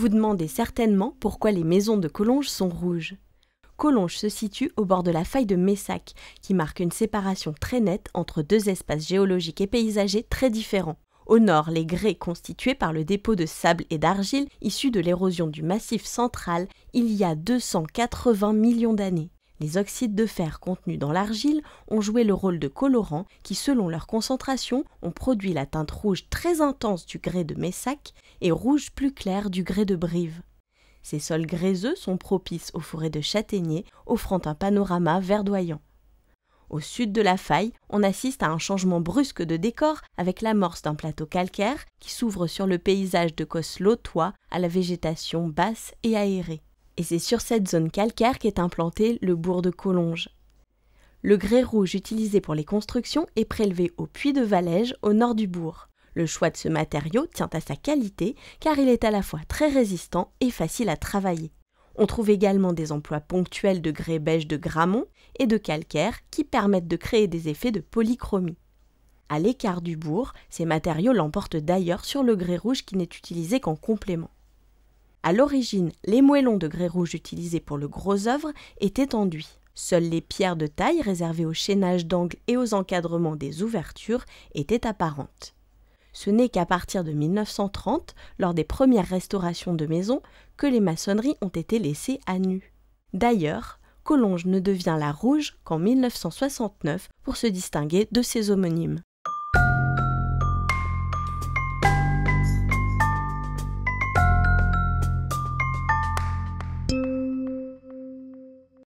vous demandez certainement pourquoi les maisons de Collonges sont rouges. Collonges se situe au bord de la faille de Messac, qui marque une séparation très nette entre deux espaces géologiques et paysagers très différents. Au nord, les grès constitués par le dépôt de sable et d'argile issus de l'érosion du massif central il y a 280 millions d'années. Les oxydes de fer contenus dans l'argile ont joué le rôle de colorants qui, selon leur concentration, ont produit la teinte rouge très intense du grès de Messac et rouge plus clair du grès de Brive. Ces sols gréseux sont propices aux forêts de châtaigniers, offrant un panorama verdoyant. Au sud de la faille, on assiste à un changement brusque de décor avec l'amorce d'un plateau calcaire qui s'ouvre sur le paysage de toit à la végétation basse et aérée et c'est sur cette zone calcaire qu'est implanté le bourg de Collonges. Le grès rouge utilisé pour les constructions est prélevé au puits de Valège au nord du bourg. Le choix de ce matériau tient à sa qualité car il est à la fois très résistant et facile à travailler. On trouve également des emplois ponctuels de grès beige de Gramont et de calcaire qui permettent de créer des effets de polychromie. À l'écart du bourg, ces matériaux l'emportent d'ailleurs sur le grès rouge qui n'est utilisé qu'en complément. À l'origine, les moellons de grès rouge utilisés pour le gros œuvre étaient enduits. Seules les pierres de taille réservées au chaînage d'angles et aux encadrements des ouvertures étaient apparentes. Ce n'est qu'à partir de 1930, lors des premières restaurations de maisons, que les maçonneries ont été laissées à nu. D'ailleurs, Collonges ne devient la rouge qu'en 1969 pour se distinguer de ses homonymes.